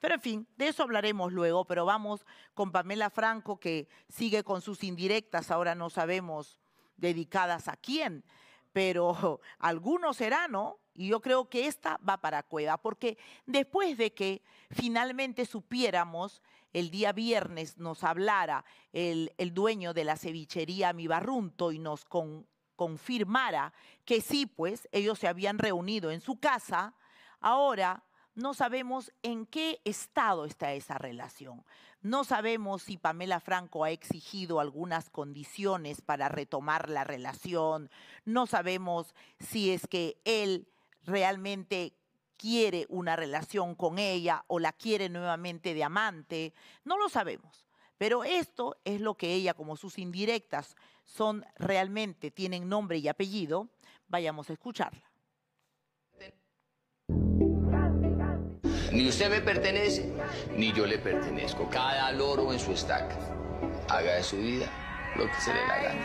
Pero en fin, de eso hablaremos luego, pero vamos con Pamela Franco que sigue con sus indirectas, ahora no sabemos dedicadas a quién, pero algunos serán, ¿no? Y yo creo que esta va para Cueva, porque después de que finalmente supiéramos, el día viernes nos hablara el, dueño de la cevichería Mi Barrunto y nos confirmara que sí, pues ellos se habían reunido en su casa, ahora no sabemos en qué estado está esa relación. No sabemos si Pamela Franco ha exigido algunas condiciones para retomar la relación. No sabemos si es que él realmente quiere una relación con ella o la quiere nuevamente de amante. No lo sabemos. Pero esto es lo que ella, como sus indirectas, son realmente, tienen nombre y apellido. Vayamos a escucharla. Ni usted me pertenece, ni yo le pertenezco. Cada loro en su estaca. Haga de su vida lo que se le la gana.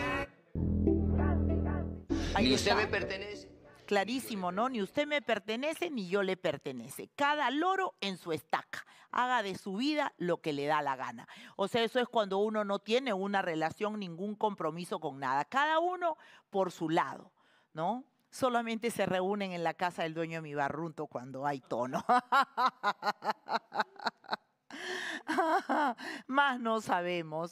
ni usted me pertenece. Clarísimo, ¿no? Ni usted me pertenece, ni yo le pertenece. Cada loro en su estaca. Haga de su vida lo que le da la gana. O sea, eso es cuando uno no tiene una relación, ningún compromiso con nada. Cada uno por su lado, ¿no? solamente se reúnen en la casa del dueño de mi barrunto cuando hay tono. Más no sabemos.